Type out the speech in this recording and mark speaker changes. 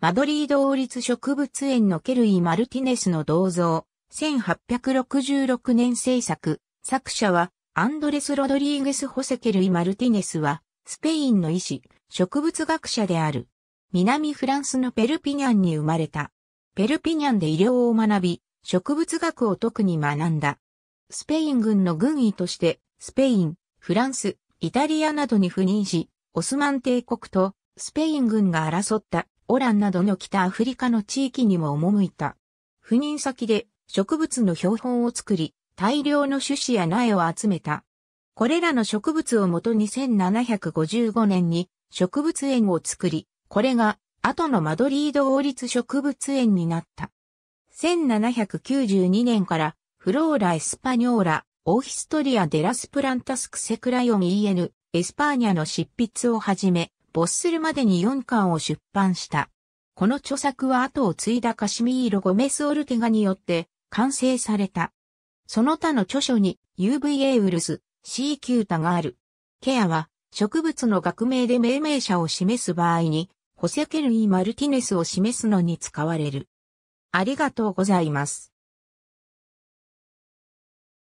Speaker 1: マドリード王立植物園のケルイ・マルティネスの銅像、1866年制作、作者はアンドレス・ロドリーゲス・ホセケルイ・マルティネスは、スペインの医師、植物学者である。南フランスのペルピニャンに生まれた。ペルピニャンで医療を学び、植物学を特に学んだ。スペイン軍の軍医として、スペイン、フランス、イタリアなどに赴任し、オスマン帝国とスペイン軍が争ったオランなどの北アフリカの地域にも赴いた。赴任先で植物の標本を作り、大量の種子や苗を集めた。これらの植物をもとに1755年に植物園を作り、これが後のマドリード王立植物園になった。1792年からフローラ・エスパニョーラ、オーヒストリア・デラス・プランタス・クセクラヨミ・イエヌ、エスパーニャの執筆をはじめ、没するまでに4巻を出版した。この著作は後を継いだカシミーロ・ゴメス・オルテガによって完成された。その他の著書に UVA ウルス、C キュータがある。ケアは植物の学名で命名者を示す場合に、ホセケルイ・マルティネスを示すのに使われる。ありがとうございます。